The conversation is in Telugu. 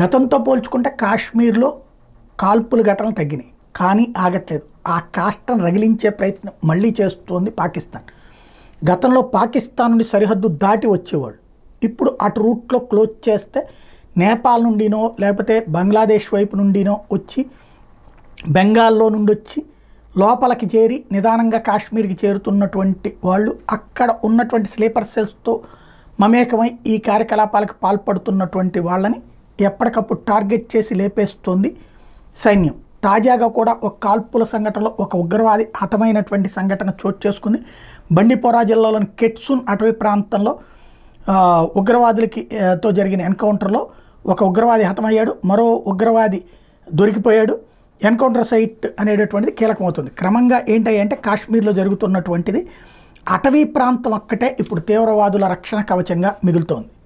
గతంతో పోల్చుకుంటే కాశ్మీర్లో కాల్పుల ఘటనలు తగ్గినాయి కానీ ఆగట్లేదు ఆ కాష్టం రగిలించే ప్రయత్నం మళ్ళీ చేస్తోంది పాకిస్తాన్ గతంలో పాకిస్తాన్ నుండి సరిహద్దు దాటి వచ్చేవాళ్ళు ఇప్పుడు అటు రూట్లో క్లోజ్ చేస్తే నేపాల్ నుండినో లేకపోతే బంగ్లాదేశ్ వైపు నుండినో వచ్చి బెంగాల్లో నుండి వచ్చి లోపలికి చేరి నిదానంగా కాశ్మీర్కి చేరుతున్నటువంటి వాళ్ళు అక్కడ ఉన్నటువంటి స్లీపర్ సెల్స్తో మమేకమై ఈ కార్యకలాపాలకు పాల్పడుతున్నటువంటి వాళ్ళని ఎప్పటికప్పుడు టార్గెట్ చేసి లేపేస్తోంది సైన్యం తాజాగా కూడా ఒక కాల్పుల సంఘటనలో ఒక ఉగ్రవాది హతమైనటువంటి సంఘటన చోటు చేసుకుంది బండిపోరా జిల్లాలోని కెట్సున్ అటవీ ప్రాంతంలో ఉగ్రవాదులకి తో జరిగిన ఎన్కౌంటర్లో ఒక ఉగ్రవాది హతమయ్యాడు మరో ఉగ్రవాది దొరికిపోయాడు ఎన్కౌంటర్ సైట్ అనేటటువంటిది కీలకమవుతుంది క్రమంగా ఏంటంటే కాశ్మీర్లో జరుగుతున్నటువంటిది అటవీ ప్రాంతం ఒక్కటే ఇప్పుడు తీవ్రవాదుల రక్షణ కవచంగా మిగులుతోంది